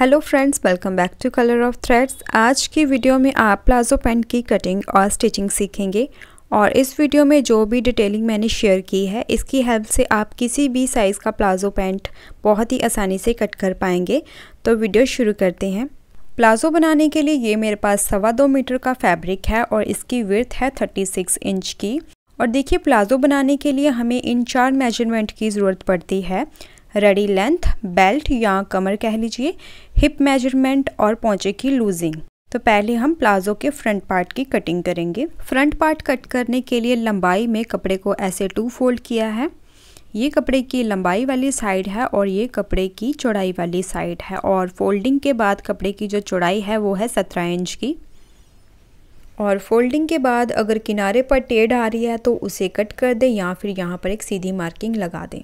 hello friends welcome back to colour of threads आज की video में आप प्लाजो पैंट की कटिंग और स्टिचिंग सीखेंगे और इस वीडियो में जो भी डिटेलिंग मैंने शेयर की है इसकी हेल्प से आप किसी भी साइज़ का प्लाजो पैंट बहुत ही आसानी से कट कर पाएंगे तो वीडियो शुरू करते हैं प्लाजो बनाने के लिए ये मेरे पास सवा दो मीटर का फैब्रिक है और इसकी विर्थ है थर्टी सिक्स इंच की और देखिए प्लाजो बनाने के लिए हमें इन चार मेजरमेंट की ज़रूरत पड़ती है रेडी लेंथ बेल्ट या कमर कह लीजिए हिप मेजरमेंट और पहुँचे की लूजिंग तो पहले हम प्लाजो के फ्रंट पार्ट की कटिंग करेंगे फ्रंट पार्ट कट करने के लिए लंबाई में कपड़े को ऐसे टू फोल्ड किया है ये कपड़े की लंबाई वाली साइड है और ये कपड़े की चौड़ाई वाली साइड है और फोल्डिंग के बाद कपड़े की जो चौड़ाई है वो है सत्रह इंच की और फोल्डिंग के बाद अगर किनारे पर टेढ़ आ रही है तो उसे कट कर दें या फिर यहाँ पर एक सीधी मार्किंग लगा दें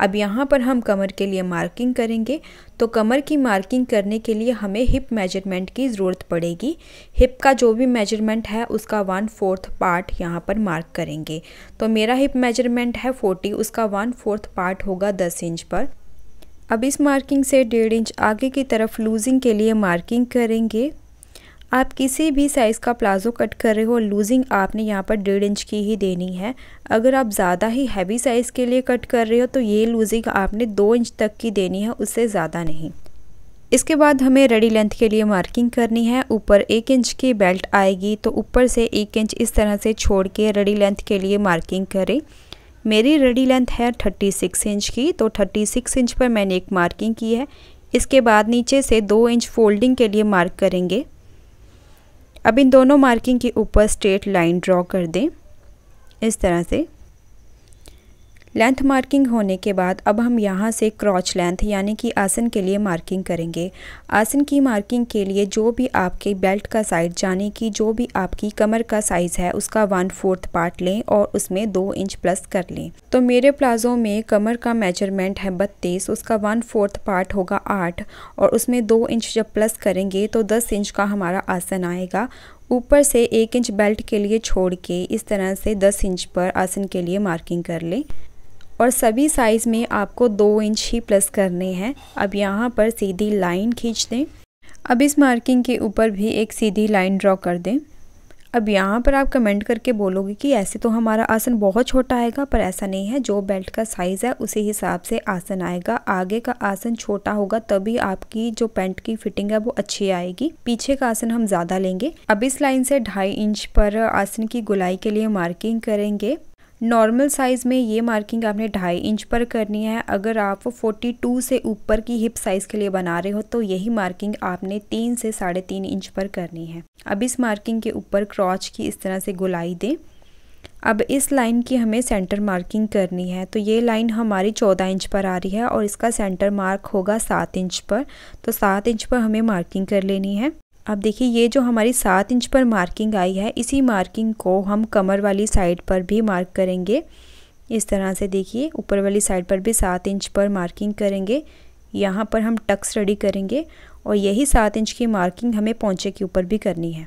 अब यहाँ पर हम कमर के लिए मार्किंग करेंगे तो कमर की मार्किंग करने के लिए हमें हिप मेजरमेंट की ज़रूरत पड़ेगी हिप का जो भी मेजरमेंट है उसका वन फोर्थ पार्ट यहाँ पर मार्क करेंगे तो मेरा हिप मेजरमेंट है फोर्टी उसका वन फोर्थ पार्ट होगा दस इंच पर अब इस मार्किंग से डेढ़ इंच आगे की तरफ लूजिंग के लिए मार्किंग करेंगे आप किसी भी साइज़ का प्लाज़ो कट कर रहे हो लूजिंग आपने यहाँ पर डेढ़ इंच की ही देनी है अगर आप ज़्यादा ही हैवी साइज़ के लिए कट कर रहे हो तो ये लूजिंग आपने दो इंच तक की देनी है उससे ज़्यादा नहीं इसके बाद हमें रेडी लेंथ के लिए मार्किंग करनी है ऊपर एक इंच की बेल्ट आएगी तो ऊपर से एक इंच इस तरह से छोड़ के रेडी लेंथ के लिए मार्किंग करें मेरी रेडी लेंथ है 36 इंच की तो 36 इंच पर मैंने एक मार्किंग की है इसके बाद नीचे से दो इंच फोल्डिंग के लिए मार्क करेंगे अब इन दोनों मार्किंग के ऊपर स्ट्रेट लाइन ड्रॉ कर दें इस तरह से लेंथ मार्किंग होने के बाद अब हम यहाँ से क्रॉच लेंथ यानी कि आसन के लिए मार्किंग करेंगे आसन की मार्किंग के लिए जो भी आपके बेल्ट का साइज यानी कि जो भी आपकी कमर का साइज़ है उसका वन फोर्थ पार्ट लें और उसमें दो इंच प्लस कर लें तो मेरे प्लाजो में कमर का मेजरमेंट है बत्तीस उसका वन फोर्थ पार्ट होगा आठ और उसमें दो इंच जब प्लस करेंगे तो दस इंच का हमारा आसन आएगा ऊपर से एक इंच बेल्ट के लिए छोड़ के इस तरह से दस इंच पर आसन के लिए मार्किंग कर लें और सभी साइज़ में आपको दो इंच ही प्लस करने हैं अब यहाँ पर सीधी लाइन खींच दें अब इस मार्किंग के ऊपर भी एक सीधी लाइन ड्रॉ कर दें अब यहाँ पर आप कमेंट करके बोलोगे कि ऐसे तो हमारा आसन बहुत छोटा आएगा पर ऐसा नहीं है जो बेल्ट का साइज़ है उसी हिसाब से आसन आएगा आगे का आसन छोटा होगा तभी आपकी जो पैंट की फिटिंग है वो अच्छी आएगी पीछे का आसन हम ज़्यादा लेंगे अब इस लाइन से ढाई इंच पर आसन की गुलाई के लिए मार्किंग करेंगे नॉर्मल साइज़ में ये मार्किंग आपने ढाई इंच पर करनी है अगर आप 42 से ऊपर की हिप साइज़ के लिए बना रहे हो तो यही मार्किंग आपने तीन से साढ़े तीन इंच पर करनी है अब इस मार्किंग के ऊपर क्रॉच की इस तरह से गुलाई दें अब इस लाइन की हमें सेंटर मार्किंग करनी है तो ये लाइन हमारी चौदह इंच पर आ रही है और इसका सेंटर मार्क होगा सात इंच पर तो सात इंच पर हमें मार्किंग कर लेनी है अब देखिए ये जो हमारी सात इंच पर मार्किंग आई है इसी मार्किंग को हम कमर वाली साइड पर भी मार्क करेंगे इस तरह से देखिए ऊपर वाली साइड पर भी सात इंच पर मार्किंग करेंगे यहाँ पर हम टक्स रेडी करेंगे और यही सात इंच की मार्किंग हमें पहुँचे के ऊपर भी करनी है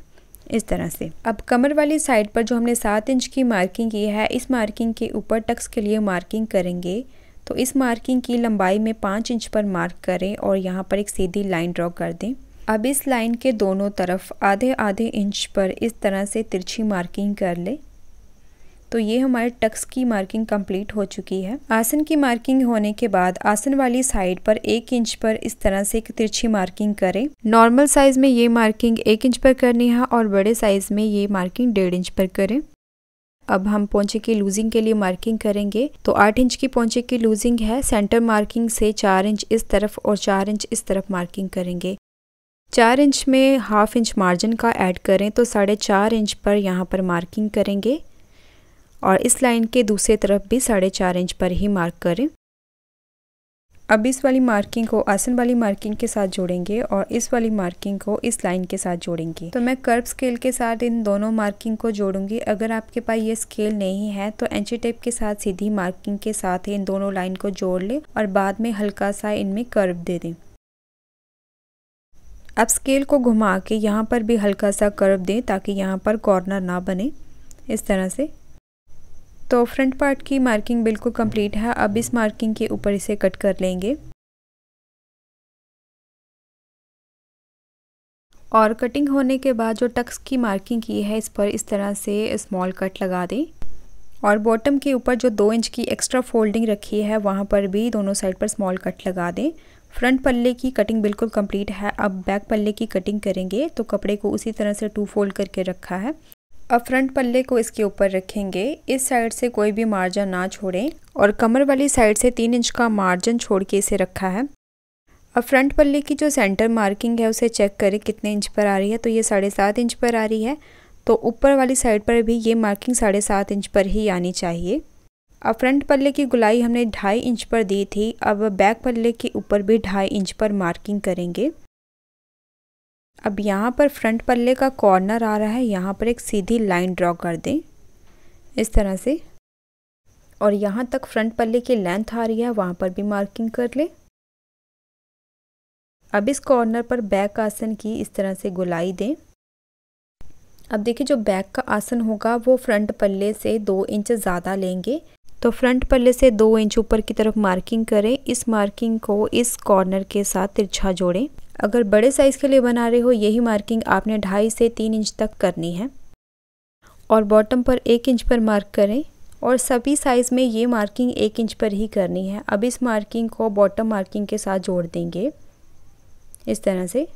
इस तरह से अब कमर वाली साइड पर जो हमने सात इंच की मार्किंग की है इस मार्किंग के ऊपर टक्स के लिए मार्किंग करेंगे तो इस मार्किंग की लंबाई में पाँच इंच पर मार्क करें और यहाँ पर एक सीधी लाइन ड्रॉ कर दें अब इस लाइन के दोनों तरफ आधे आधे इंच पर इस तरह से तिरछी मार्किंग कर ले तो ये हमारे टक्स की मार्किंग कंप्लीट हो चुकी है आसन की मार्किंग होने के बाद आसन वाली साइड पर एक इंच पर इस तरह से एक तिरछी मार्किंग करें नॉर्मल साइज में ये मार्किंग एक इंच पर करनी है और बड़े साइज में ये मार्किंग डेढ़ इंच पर करें अब हम पौचे की लूजिंग के लिए मार्किंग करेंगे तो आठ इंच की पौचे की लूजिंग है सेंटर मार्किंग से चार इंच इस तरफ और चार इंच इस तरफ मार्किंग करेंगे चार इंच में हाफ़ इंच मार्जिन का ऐड करें तो साढ़े चार इंच पर यहाँ पर मार्किंग करेंगे और इस लाइन के दूसरे तरफ भी साढ़े चार इंच पर ही मार्क करें अब इस वाली मार्किंग को आसन वाली मार्किंग के साथ जोड़ेंगे और इस वाली मार्किंग को इस लाइन के साथ जोड़ेंगे तो मैं कर्व स्केल के साथ इन दोनों मार्किंग को जोड़ूंगी अगर आपके पास ये स्केल नहीं है तो एंची टेप के साथ सीधी मार्किंग के साथ इन दोनों लाइन को जोड़ लें और बाद में हल्का सा इनमें कर्व दे दें अब स्केल को घुमा के यहाँ पर भी हल्का सा कर्व दें ताकि यहाँ पर कॉर्नर ना बने इस तरह से तो फ्रंट पार्ट की मार्किंग बिल्कुल कंप्लीट है अब इस मार्किंग के ऊपर इसे कट कर लेंगे और कटिंग होने के बाद जो टक्स की मार्किंग की है इस पर इस तरह से स्मॉल कट लगा दें और बॉटम के ऊपर जो दो इंच की एक्स्ट्रा फोल्डिंग रखी है वहाँ पर भी दोनों साइड पर स्मॉल कट लगा दें फ्रंट पल्ले की कटिंग बिल्कुल कंप्लीट है अब बैक पल्ले की कटिंग करेंगे तो कपड़े को उसी तरह से टू फोल्ड करके रखा है अब फ्रंट पल्ले को इसके ऊपर रखेंगे इस साइड से कोई भी मार्जिन ना छोड़ें और कमर वाली साइड से तीन इंच का मार्जिन छोड़ के इसे रखा है अब फ्रंट पल्ले की जो सेंटर मार्किंग है उसे चेक करें कितने इंच पर आ रही है तो ये साढ़े सात इंच पर आ रही है तो ऊपर वाली साइड पर भी ये मार्किंग साढ़े सात इंच पर ही आनी चाहिए अब फ्रंट पल्ले की गुलाई हमने ढाई इंच पर दी थी अब बैक पल्ले के ऊपर भी ढाई इंच पर मार्किंग करेंगे अब यहाँ पर फ्रंट पल्ले का कॉर्नर आ रहा है यहाँ पर एक सीधी लाइन ड्रॉ कर दें इस तरह से और यहाँ तक फ्रंट पल्ले की लेंथ आ रही है वहाँ पर भी मार्किंग कर लें अब इस कॉर्नर पर बैक आसन की इस तरह से गुलाई दें अब देखिए जो बैक का आसन होगा वो फ्रंट पल्ले से दो इंच ज़्यादा लेंगे तो फ्रंट पल्ले से दो इंच ऊपर की तरफ मार्किंग करें इस मार्किंग को इस कॉर्नर के साथ तिरछा जोड़ें अगर बड़े साइज़ के लिए बना रहे हो यही मार्किंग आपने ढाई से तीन इंच तक करनी है और बॉटम पर एक इंच पर मार्क करें और सभी साइज़ में ये मार्किंग एक इंच पर ही करनी है अब इस मार्किंग को बॉटम मार्किंग के साथ जोड़ देंगे इस तरह से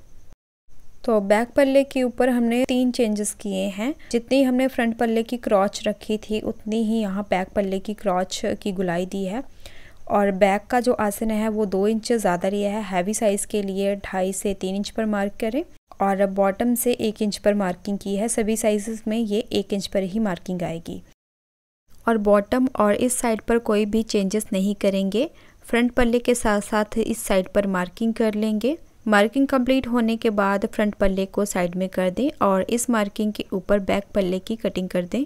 तो बैक पल्ले के ऊपर हमने तीन चेंजेस किए हैं जितनी हमने फ्रंट पल्ले की क्रॉच रखी थी उतनी ही यहाँ बैक पल्ले की क्रॉच की गुलाई दी है और बैक का जो आसन है वो दो इंच ज़्यादा लिया है हैवी साइज़ के लिए ढाई से तीन इंच पर मार्क करें और बॉटम से एक इंच पर मार्किंग की है सभी साइज़ में ये एक इंच पर ही मार्किंग आएगी और बॉटम और इस साइड पर कोई भी चेंजेस नहीं करेंगे फ्रंट पल्ले के साथ साथ इस साइड पर मार्किंग कर लेंगे मार्किंग कंप्लीट होने के बाद फ्रंट पल्ले को साइड में कर दें और इस मार्किंग के ऊपर बैक पल्ले की कटिंग कर दें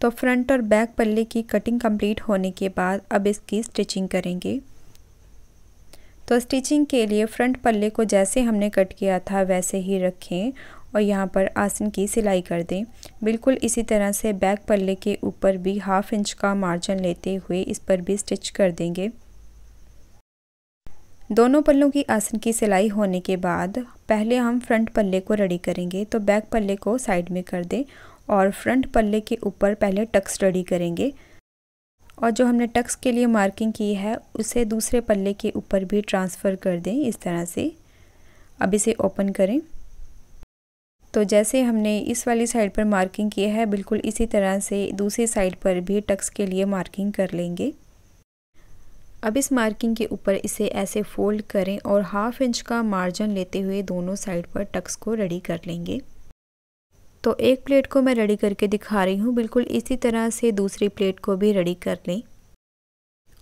तो फ्रंट और बैक पल्ले की कटिंग कंप्लीट होने के बाद अब इसकी स्टिचिंग करेंगे तो स्टिचिंग के लिए फ्रंट पल्ले को जैसे हमने कट किया था वैसे ही रखें और यहाँ पर आसन की सिलाई कर दें बिल्कुल इसी तरह से बैक पल्ले के ऊपर भी हाफ इंच का मार्जिन लेते हुए इस पर भी स्टिच कर देंगे दोनों पल्लों की आसन की सिलाई होने के बाद पहले हम फ्रंट पल्ले को रेडी करेंगे तो बैक पल्ले को साइड में कर दें और फ्रंट पल्ले के ऊपर पहले टक्स रेडी करेंगे और जो हमने टक्स के लिए मार्किंग की है उसे दूसरे पल्ले के ऊपर भी ट्रांसफ़र कर दें इस तरह से अब इसे ओपन करें तो जैसे हमने इस वाली साइड पर मार्किंग की है बिल्कुल इसी तरह से दूसरी साइड पर भी टक्स के लिए मार्किंग कर लेंगे अब इस मार्किंग के ऊपर इसे ऐसे फोल्ड करें और हाफ इंच का मार्जिन लेते हुए दोनों साइड पर टक्स को रेडी कर लेंगे तो एक प्लेट को मैं रेडी करके दिखा रही हूँ बिल्कुल इसी तरह से दूसरी प्लेट को भी रेडी कर लें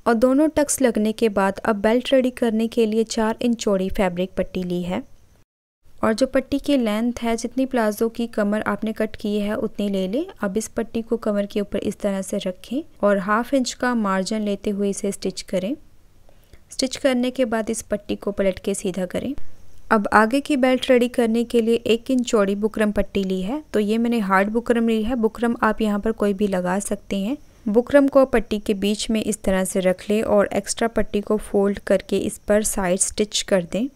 और दोनों टक्स लगने के बाद अब बेल्ट रेडी करने के लिए चार इंच चौड़ी फैब्रिक पट्टी ली है और जो पट्टी की लेंथ है जितनी प्लाजो की कमर आपने कट की है उतनी ले लें अब इस पट्टी को कमर के ऊपर इस तरह से रखें और हाफ इंच का मार्जिन लेते हुए इसे स्टिच करें स्टिच करने के बाद इस पट्टी को पलट के सीधा करें अब आगे की बेल्ट रेडी करने के लिए एक इंच चौड़ी बुकरम पट्टी ली है तो ये मैंने हार्ड बुकरम ली है बुकरम आप यहाँ पर कोई भी लगा सकते हैं बुकरम को पट्टी के बीच में इस तरह से रख लें और एक्स्ट्रा पट्टी को फोल्ड करके इस पर साइड स्टिच कर दें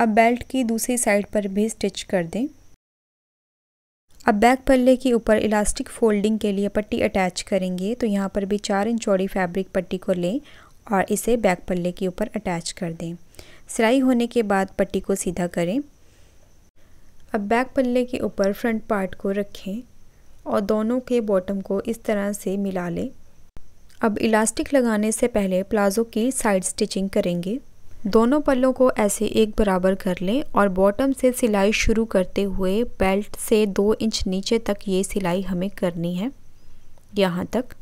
अब बेल्ट की दूसरी साइड पर भी स्टिच कर दें अब बैक पल्ले के ऊपर इलास्टिक फोल्डिंग के लिए पट्टी अटैच करेंगे तो यहाँ पर भी चार इंच चौड़ी फैब्रिक पट्टी को लें और इसे बैक पल्ले के ऊपर अटैच कर दें सिलाई होने के बाद पट्टी को सीधा करें अब बैक पल्ले के ऊपर फ्रंट पार्ट को रखें और दोनों के बॉटम को इस तरह से मिला लें अब इलास्टिक लगाने से पहले प्लाज़ो की साइड स्टिचिंग करेंगे दोनों पल्लों को ऐसे एक बराबर कर लें और बॉटम से सिलाई शुरू करते हुए बेल्ट से दो इंच नीचे तक ये सिलाई हमें करनी है यहाँ तक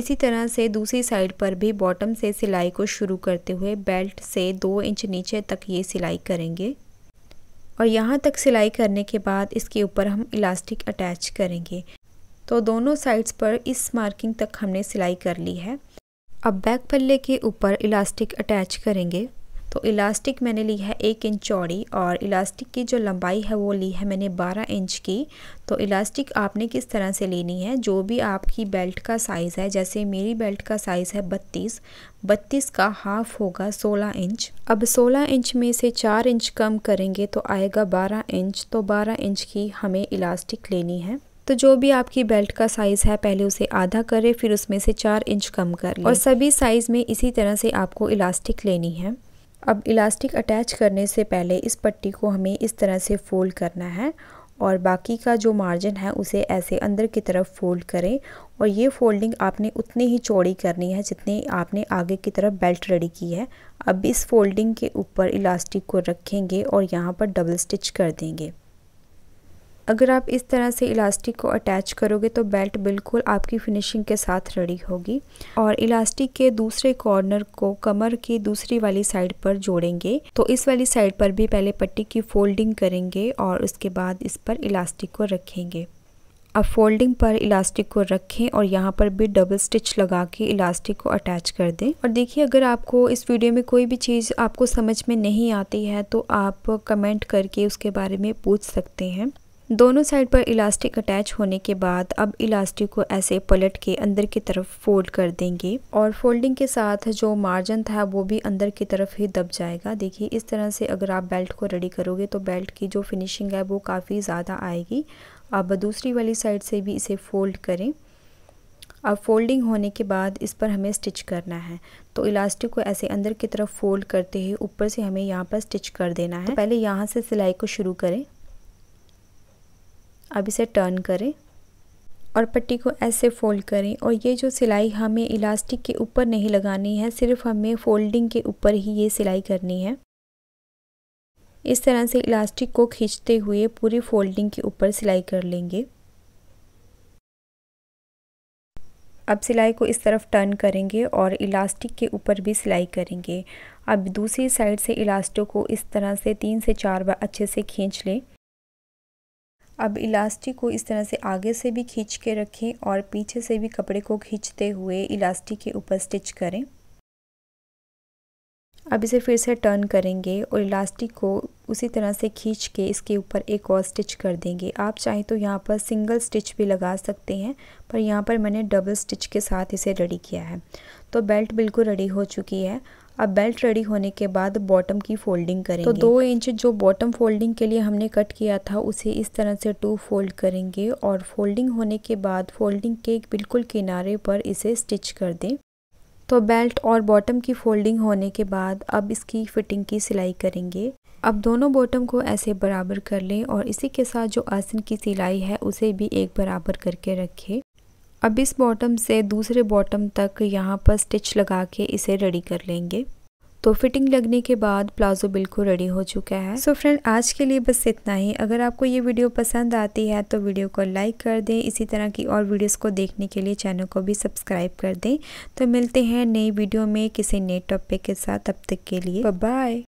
इसी तरह से दूसरी साइड पर भी बॉटम से सिलाई को शुरू करते हुए बेल्ट से दो इंच नीचे तक ये सिलाई करेंगे और यहाँ तक सिलाई करने के बाद इसके ऊपर हम इलास्टिक अटैच करेंगे तो दोनों साइड्स पर इस मार्किंग तक हमने सिलाई कर ली है अब बैक पल्ले के ऊपर इलास्टिक अटैच करेंगे तो इलास्टिक मैंने ली है एक इंच चौड़ी और इलास्टिक की जो लंबाई है वो ली है मैंने 12 इंच की तो इलास्टिक आपने किस तरह से लेनी है जो भी आपकी बेल्ट का साइज़ है जैसे मेरी बेल्ट का साइज़ है 32 बत्तीस का हाफ होगा 16 इंच अब 16 इंच में से 4 इंच कम करेंगे तो आएगा 12 इंच तो 12 इंच की हमें इलास्टिक लेनी है तो जो भी आपकी बेल्ट का साइज़ है पहले उसे आधा करें फिर उसमें से चार इंच कम कर और सभी साइज़ में इसी तरह से आपको इलास्टिक लेनी है अब इलास्टिक अटैच करने से पहले इस पट्टी को हमें इस तरह से फोल्ड करना है और बाकी का जो मार्जिन है उसे ऐसे अंदर की तरफ फोल्ड करें और ये फोल्डिंग आपने उतनी ही चौड़ी करनी है जितनी आपने आगे की तरफ बेल्ट रेडी की है अब इस फोल्डिंग के ऊपर इलास्टिक को रखेंगे और यहाँ पर डबल स्टिच कर देंगे अगर आप इस तरह से इलास्टिक को अटैच करोगे तो बेल्ट बिल्कुल आपकी फिनिशिंग के साथ रेडी होगी और इलास्टिक के दूसरे कॉर्नर को कमर की दूसरी वाली साइड पर जोड़ेंगे तो इस वाली साइड पर भी पहले पट्टी की फोल्डिंग करेंगे और उसके बाद इस पर इलास्टिक को रखेंगे अब फोल्डिंग पर इलास्टिक को रखें और यहाँ पर भी डबल स्टिच लगा के इलास्टिक को अटैच कर दें और देखिए अगर आपको इस वीडियो में कोई भी चीज़ आपको समझ में नहीं आती है तो आप कमेंट करके उसके बारे में पूछ सकते हैं दोनों साइड पर इलास्टिक अटैच होने के बाद अब इलास्टिक को ऐसे पलट के अंदर की तरफ फोल्ड कर देंगे और फोल्डिंग के साथ जो मार्जिन था वो भी अंदर की तरफ ही दब जाएगा देखिए इस तरह से अगर आप बेल्ट को रेडी करोगे तो बेल्ट की जो फिनिशिंग है वो काफ़ी ज़्यादा आएगी अब दूसरी वाली साइड से भी इसे फोल्ड करें अब फोल्डिंग होने के बाद इस पर हमें स्टिच करना है तो इलास्टिक को ऐसे अंदर की तरफ फोल्ड करते हुए ऊपर से हमें यहाँ पर स्टिच कर देना है तो पहले यहाँ से सिलाई को शुरू करें अब इसे टर्न करें और पट्टी को ऐसे फ़ोल्ड करें और ये जो सिलाई हमें इलास्टिक के ऊपर नहीं लगानी है सिर्फ हमें फ़ोल्डिंग के ऊपर ही ये सिलाई करनी है इस तरह से इलास्टिक को खींचते हुए पूरी फोल्डिंग के ऊपर सिलाई कर लेंगे अब सिलाई को इस तरफ टर्न करेंगे और इलास्टिक के ऊपर भी सिलाई करेंगे अब दूसरी साइड से इलास्टिक को इस तरह से तीन से चार बार अच्छे से खींच लें अब इलास्टिक को इस तरह से आगे से भी खींच के रखें और पीछे से भी कपड़े को खींचते हुए इलास्टिक के ऊपर स्टिच करें अब इसे फिर से टर्न करेंगे और इलास्टिक को उसी तरह से खींच के इसके ऊपर एक और स्टिच कर देंगे आप चाहे तो यहाँ पर सिंगल स्टिच भी लगा सकते हैं पर यहाँ पर मैंने डबल स्टिच के साथ इसे रेडी किया है तो बेल्ट बिल्कुल रेडी हो चुकी है अब बेल्ट रेडी होने के बाद बॉटम की फोल्डिंग तो करेंगे तो दो इंच जो बॉटम फोल्डिंग के लिए हमने कट किया था उसे इस तरह से टू फोल्ड करेंगे और फोल्डिंग होने के बाद फोल्डिंग के बिल्कुल किनारे पर इसे स्टिच कर दें तो बेल्ट और बॉटम की फोल्डिंग होने के बाद अब इसकी फिटिंग की सिलाई करेंगे अब दोनों बॉटम को ऐसे बराबर कर लें और इसी के साथ जो आसन की सिलाई है उसे भी एक बराबर करके रखें अब इस बॉटम से दूसरे बॉटम तक यहाँ पर स्टिच लगा के इसे रेडी कर लेंगे तो फिटिंग लगने के बाद प्लाजो बिल्कुल रेडी हो चुका है सो so फ्रेंड आज के लिए बस इतना ही अगर आपको ये वीडियो पसंद आती है तो वीडियो को लाइक कर दें इसी तरह की और वीडियोस को देखने के लिए चैनल को भी सब्सक्राइब कर दें तो मिलते हैं नई वीडियो में किसी नए टॉपिक के साथ अब तक के लिए बाय